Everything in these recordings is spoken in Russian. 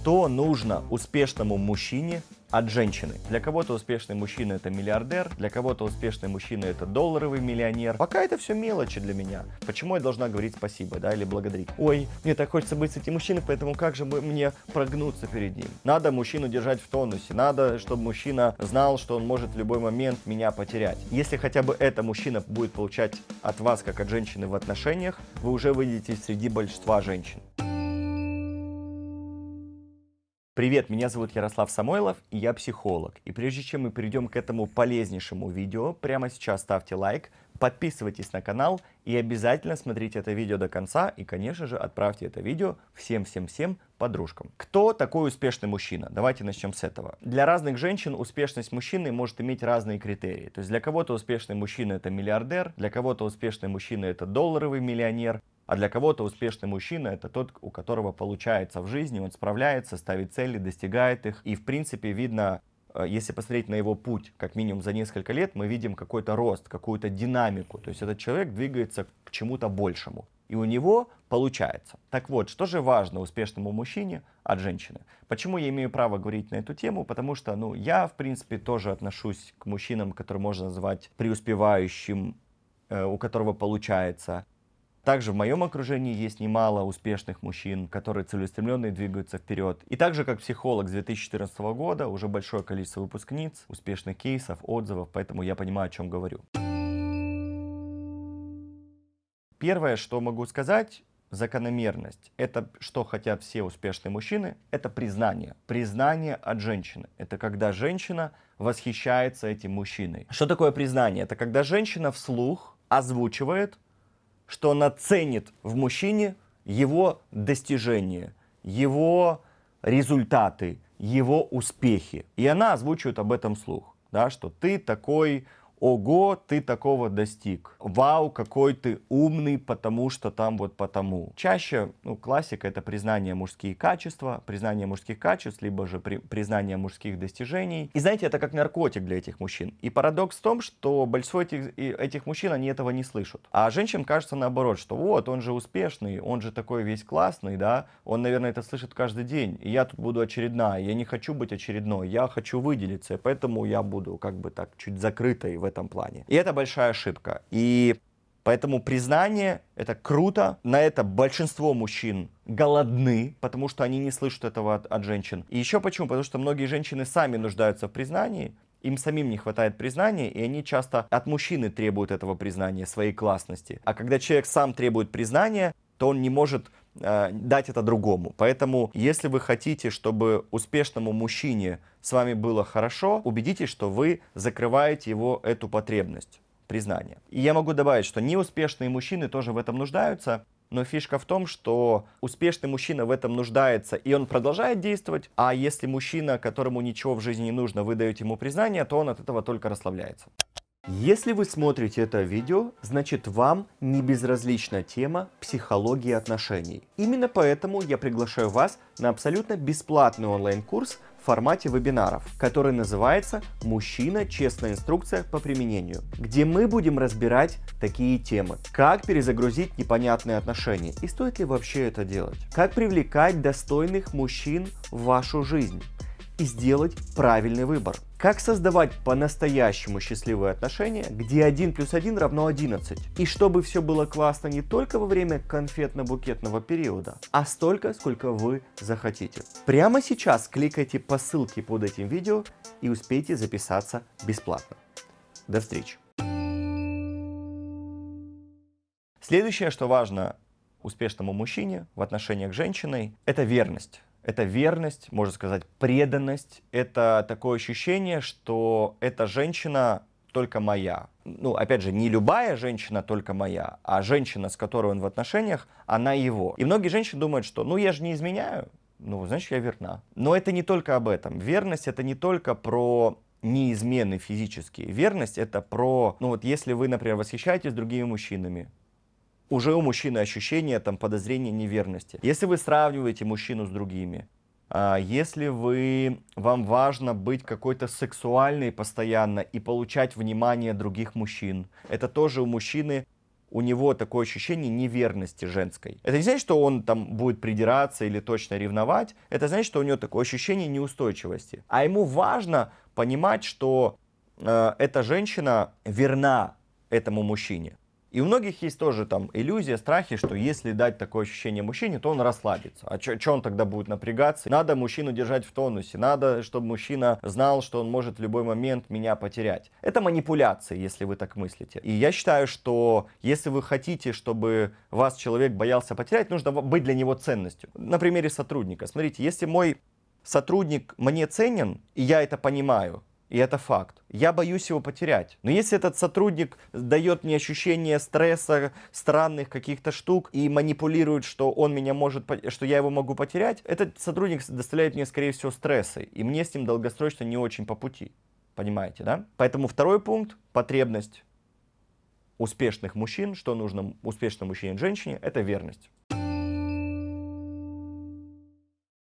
Что нужно успешному мужчине от женщины. Для кого-то успешный мужчина это миллиардер, для кого-то успешный мужчина это долларовый миллионер. Пока это все мелочи для меня. Почему я должна говорить спасибо, да, или благодарить? Ой, мне так хочется быть с этим мужчиной, поэтому как же мне прогнуться перед ним? Надо мужчину держать в тонусе, надо, чтобы мужчина знал, что он может в любой момент меня потерять. Если хотя бы это мужчина будет получать от вас, как от женщины в отношениях, вы уже выйдете среди большинства женщин. Привет, меня зовут Ярослав Самойлов, и я психолог. И прежде чем мы перейдем к этому полезнейшему видео, прямо сейчас ставьте лайк, подписывайтесь на канал и обязательно смотрите это видео до конца и, конечно же, отправьте это видео всем-всем-всем подружкам. Кто такой успешный мужчина? Давайте начнем с этого. Для разных женщин успешность мужчины может иметь разные критерии. То есть для кого-то успешный мужчина это миллиардер, для кого-то успешный мужчина это долларовый миллионер, а для кого-то успешный мужчина это тот, у которого получается в жизни, он справляется, ставит цели, достигает их. И в принципе видно, э, если посмотреть на его путь, как минимум за несколько лет, мы видим какой-то рост, какую-то динамику. То есть этот человек двигается к чему-то большему. И у него получается. Так вот, что же важно успешному мужчине от женщины? Почему я имею право говорить на эту тему? Потому что, ну, я, в принципе, тоже отношусь к мужчинам, которые можно назвать преуспевающим, э, у которого получается. Также в моем окружении есть немало успешных мужчин, которые целеустремленно и двигаются вперед. И также как психолог с 2014 года уже большое количество выпускниц, успешных кейсов, отзывов, поэтому я понимаю, о чем говорю. Первое, что могу сказать, закономерность. Это что хотят все успешные мужчины, это признание. Признание от женщины. Это когда женщина восхищается этим мужчиной. Что такое признание? Это когда женщина вслух озвучивает что она ценит в мужчине его достижения, его результаты, его успехи. И она озвучивает об этом слух, да, что ты такой ого, ты такого достиг, вау, какой ты умный, потому что там вот потому. Чаще, ну, классика это признание мужские качества, признание мужских качеств, либо же при, признание мужских достижений. И знаете, это как наркотик для этих мужчин. И парадокс в том, что большинство этих, этих мужчин, они этого не слышат. А женщинам кажется наоборот, что вот, он же успешный, он же такой весь классный, да, он, наверное, это слышит каждый день, и я тут буду очередная, я не хочу быть очередной, я хочу выделиться, и поэтому я буду как бы так чуть закрытой в этом плане. И это большая ошибка. И Поэтому признание — это круто. На это большинство мужчин голодны, потому что они не слышат этого от, от женщин. И еще почему? Потому что многие женщины сами нуждаются в признании, им самим не хватает признания, и они часто от мужчины требуют этого признания, своей классности. А когда человек сам требует признания, то он не может Э, дать это другому. Поэтому, если вы хотите, чтобы успешному мужчине с вами было хорошо, убедитесь, что вы закрываете его эту потребность признания. И я могу добавить, что неуспешные мужчины тоже в этом нуждаются, но фишка в том, что успешный мужчина в этом нуждается, и он продолжает действовать, а если мужчина, которому ничего в жизни не нужно, вы даете ему признание, то он от этого только расслабляется. Если вы смотрите это видео, значит вам не безразлична тема психологии отношений. Именно поэтому я приглашаю вас на абсолютно бесплатный онлайн-курс в формате вебинаров, который называется «Мужчина. Честная инструкция по применению», где мы будем разбирать такие темы. Как перезагрузить непонятные отношения и стоит ли вообще это делать? Как привлекать достойных мужчин в вашу жизнь? и сделать правильный выбор. Как создавать по-настоящему счастливые отношения, где 1 плюс 1 равно 11? И чтобы все было классно не только во время конфетно-букетного периода, а столько, сколько вы захотите. Прямо сейчас кликайте по ссылке под этим видео и успейте записаться бесплатно. До встречи! Следующее, что важно успешному мужчине в отношениях с женщиной, это верность это верность, можно сказать, преданность. Это такое ощущение, что эта женщина только моя. Ну, опять же, не любая женщина только моя, а женщина, с которой он в отношениях, она его. И многие женщины думают, что ну я же не изменяю, ну, значит, я верна. Но это не только об этом. Верность это не только про неизмены физические. Верность это про, ну вот если вы, например, восхищаетесь другими мужчинами, уже у мужчины ощущение там подозрения неверности. Если вы сравниваете мужчину с другими, а, если вы, вам важно быть какой-то сексуальной постоянно и получать внимание других мужчин, это тоже у мужчины у него такое ощущение неверности женской. Это не значит, что он там будет придираться или точно ревновать. Это значит, что у него такое ощущение неустойчивости. А ему важно понимать, что э, эта женщина верна этому мужчине. И у многих есть тоже там иллюзия, страхи, что если дать такое ощущение мужчине, то он расслабится. А что он тогда будет напрягаться? Надо мужчину держать в тонусе, надо, чтобы мужчина знал, что он может в любой момент меня потерять. Это манипуляции, если вы так мыслите. И я считаю, что если вы хотите, чтобы вас человек боялся потерять, нужно быть для него ценностью. На примере сотрудника. Смотрите, если мой сотрудник мне ценен, и я это понимаю, и это факт. Я боюсь его потерять. Но если этот сотрудник дает мне ощущение стресса, странных каких-то штук и манипулирует, что он меня может, что я его могу потерять, этот сотрудник доставляет мне, скорее всего, стрессы. И мне с ним долгосрочно не очень по пути. Понимаете, да? Поэтому второй пункт – потребность успешных мужчин, что нужно успешному мужчине и женщине, это верность.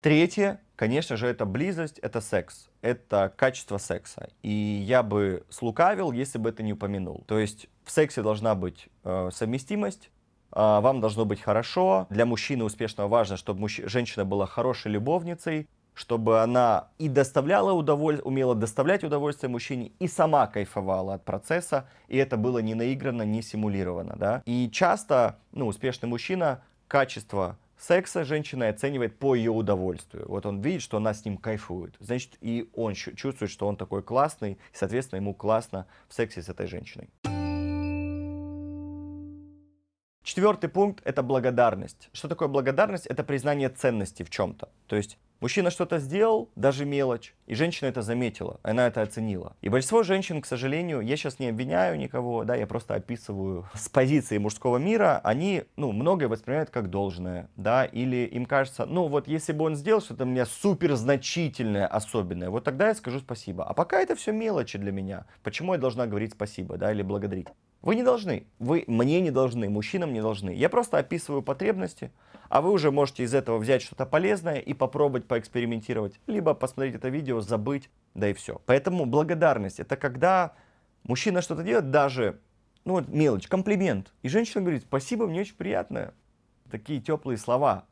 Третье Конечно же, это близость, это секс, это качество секса. И я бы слукавил, если бы это не упомянул. То есть в сексе должна быть э, совместимость, э, вам должно быть хорошо. Для мужчины успешного важно, чтобы мужч... женщина была хорошей любовницей, чтобы она и доставляла удовольствие, умела доставлять удовольствие мужчине, и сама кайфовала от процесса, и это было не наиграно, не симулировано, да. И часто, ну, успешный мужчина качество секса женщина оценивает по ее удовольствию. Вот он видит, что она с ним кайфует. Значит, и он чувствует, что он такой классный, соответственно, ему классно в сексе с этой женщиной. Четвертый пункт – это благодарность. Что такое благодарность? Это признание ценности в чем-то. То есть Мужчина что-то сделал, даже мелочь, и женщина это заметила, она это оценила. И большинство женщин, к сожалению, я сейчас не обвиняю никого, да, я просто описываю с позиции мужского мира, они, ну, многое воспринимают как должное, да, или им кажется, ну, вот если бы он сделал что-то мне супер значительное, особенное, вот тогда я скажу спасибо. А пока это все мелочи для меня, почему я должна говорить спасибо, да, или благодарить. Вы не должны, вы мне не должны, мужчинам не должны. Я просто описываю потребности, а вы уже можете из этого взять что-то полезное и попробовать поэкспериментировать, либо посмотреть это видео, забыть, да и все. Поэтому благодарность это когда мужчина что-то делает, даже, ну вот мелочь, комплимент. И женщина говорит, спасибо, мне очень приятно. Такие теплые слова.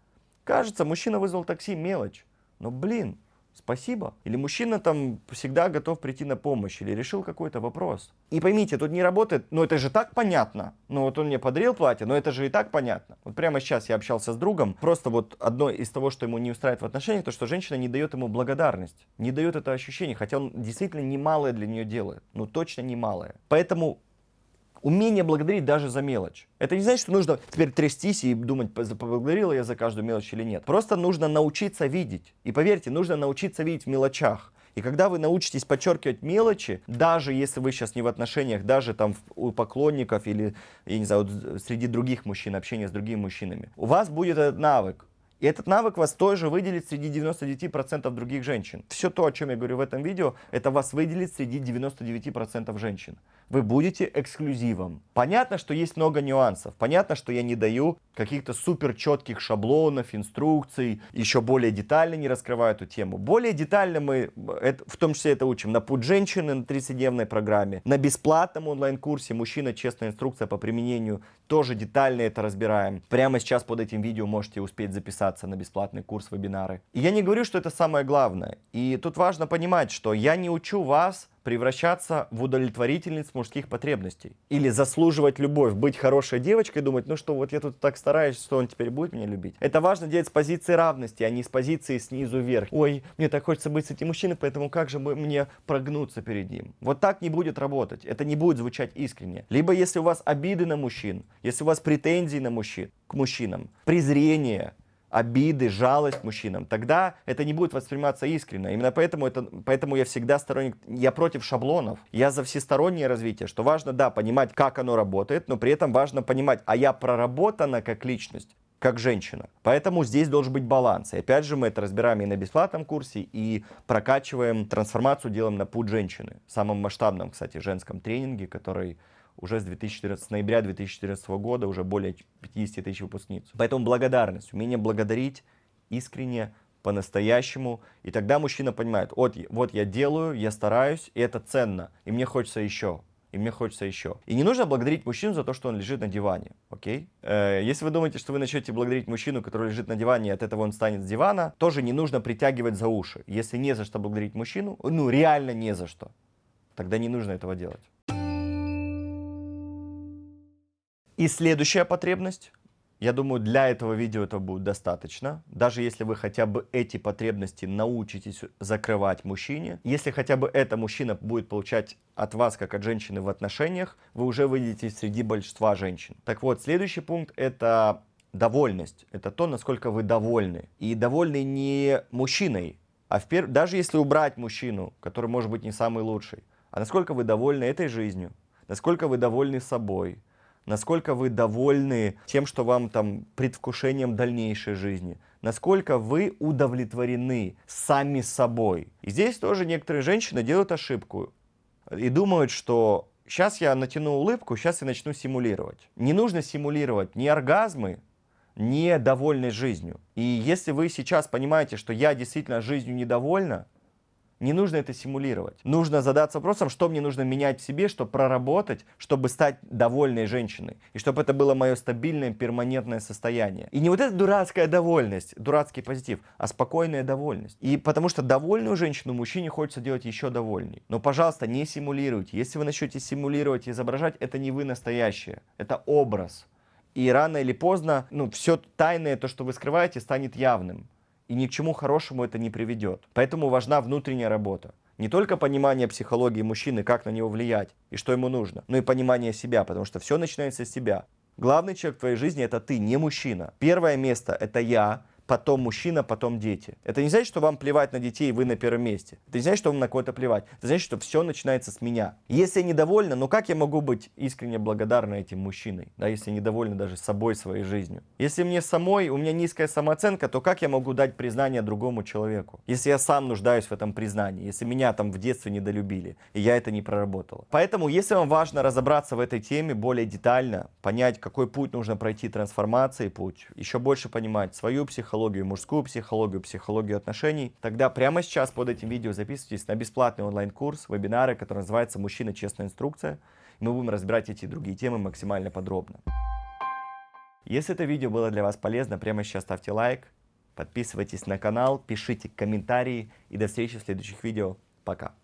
Кажется, мужчина вызвал такси, мелочь. Но, блин, спасибо. Или мужчина там всегда готов прийти на помощь, или решил какой-то вопрос. И поймите, тут не работает, ну это же так понятно. Ну вот он мне подарил платье, но это же и так понятно. Вот прямо сейчас я общался с другом, просто вот одно из того, что ему не устраивает в отношениях, то, что женщина не дает ему благодарность, не дает это ощущение, хотя он действительно немалое для нее делает, ну точно немалое. Поэтому Умение благодарить даже за мелочь. Это не значит, что нужно теперь трястись и думать, поблагодарила я за каждую мелочь или нет. Просто нужно научиться видеть. И поверьте, нужно научиться видеть в мелочах. И когда вы научитесь подчеркивать мелочи, даже если вы сейчас не в отношениях, даже там у поклонников или, я не знаю, среди других мужчин, общения с другими мужчинами, у вас будет этот навык. И этот навык вас тоже выделит среди 99% других женщин. Все то, о чем я говорю в этом видео, это вас выделит среди 99% женщин. Вы будете эксклюзивом. Понятно, что есть много нюансов. Понятно, что я не даю каких-то супер четких шаблонов, инструкций. Еще более детально не раскрываю эту тему. Более детально мы э, это, в том числе это учим на путь женщины на 30-дневной программе, на бесплатном онлайн-курсе «Мужчина. Честная инструкция по применению». Тоже детально это разбираем. Прямо сейчас под этим видео можете успеть записаться записаться на бесплатный курс вебинары. И я не говорю, что это самое главное. И тут важно понимать, что я не учу вас превращаться в удовлетворительниц мужских потребностей. Или заслуживать любовь, быть хорошей девочкой, и думать, ну что, вот я тут так стараюсь, что он теперь будет меня любить. Это важно делать с позиции равности, а не с позиции снизу вверх. Ой, мне так хочется быть с этим мужчиной, поэтому как же мне прогнуться перед ним? Вот так не будет работать, это не будет звучать искренне. Либо если у вас обиды на мужчин, если у вас претензии на мужчин, к мужчинам, презрение, обиды, жалость мужчинам, тогда это не будет восприниматься искренне. Именно поэтому, это, поэтому я всегда сторонник, я против шаблонов, я за всестороннее развитие, что важно, да, понимать, как оно работает, но при этом важно понимать, а я проработана как личность, как женщина. Поэтому здесь должен быть баланс. И опять же, мы это разбираем и на бесплатном курсе, и прокачиваем трансформацию, делаем на путь женщины. В самом масштабном, кстати, женском тренинге, который уже с, 2014, с ноября 2014 года уже более 50 тысяч выпускниц. Поэтому благодарность, умение благодарить искренне, по-настоящему. И тогда мужчина понимает, вот, вот я делаю, я стараюсь, и это ценно, и мне хочется еще. И мне хочется еще. И не нужно благодарить мужчину за то, что он лежит на диване, окей? Э, если вы думаете, что вы начнете благодарить мужчину, который лежит на диване, и от этого он станет с дивана, тоже не нужно притягивать за уши. Если не за что благодарить мужчину, ну реально не за что, тогда не нужно этого делать. И следующая потребность. Я думаю, для этого видео это будет достаточно. Даже если вы хотя бы эти потребности научитесь закрывать мужчине, если хотя бы это мужчина будет получать от вас, как от женщины в отношениях, вы уже выйдете среди большинства женщин. Так вот, следующий пункт – это довольность. Это то, насколько вы довольны. И довольны не мужчиной, а в перв... даже если убрать мужчину, который может быть не самый лучший, а насколько вы довольны этой жизнью, насколько вы довольны собой – насколько вы довольны тем, что вам там предвкушением дальнейшей жизни, насколько вы удовлетворены сами собой. И здесь тоже некоторые женщины делают ошибку и думают, что сейчас я натяну улыбку, сейчас я начну симулировать. Не нужно симулировать ни оргазмы, ни довольность жизнью. И если вы сейчас понимаете, что я действительно жизнью недовольна, не нужно это симулировать. Нужно задаться вопросом, что мне нужно менять в себе, чтобы проработать, чтобы стать довольной женщиной. И чтобы это было мое стабильное, перманентное состояние. И не вот эта дурацкая довольность, дурацкий позитив, а спокойная довольность. И потому что довольную женщину мужчине хочется делать еще довольней. Но, пожалуйста, не симулируйте. Если вы начнете симулировать и изображать, это не вы настоящее. Это образ. И рано или поздно, ну, все тайное, то, что вы скрываете, станет явным и ни к чему хорошему это не приведет. Поэтому важна внутренняя работа. Не только понимание психологии мужчины, как на него влиять и что ему нужно, но и понимание себя, потому что все начинается с тебя. Главный человек в твоей жизни это ты, не мужчина. Первое место это я, потом мужчина, потом дети. Это не значит, что вам плевать на детей, и вы на первом месте. Это не значит, что вам на кого-то плевать. Это значит, что все начинается с меня. Если я недовольна, ну как я могу быть искренне благодарна этим мужчиной, да, если недовольна даже собой, своей жизнью? Если мне самой, у меня низкая самооценка, то как я могу дать признание другому человеку? Если я сам нуждаюсь в этом признании, если меня там в детстве недолюбили, и я это не проработала. Поэтому, если вам важно разобраться в этой теме более детально, понять, какой путь нужно пройти трансформации, путь, еще больше понимать свою психологию, психологию, мужскую психологию, психологию отношений, тогда прямо сейчас под этим видео записывайтесь на бесплатный онлайн-курс, вебинары, который называется «Мужчина. Честная инструкция». Мы будем разбирать эти и другие темы максимально подробно. Если это видео было для вас полезно, прямо сейчас ставьте лайк, подписывайтесь на канал, пишите комментарии и до встречи в следующих видео. Пока.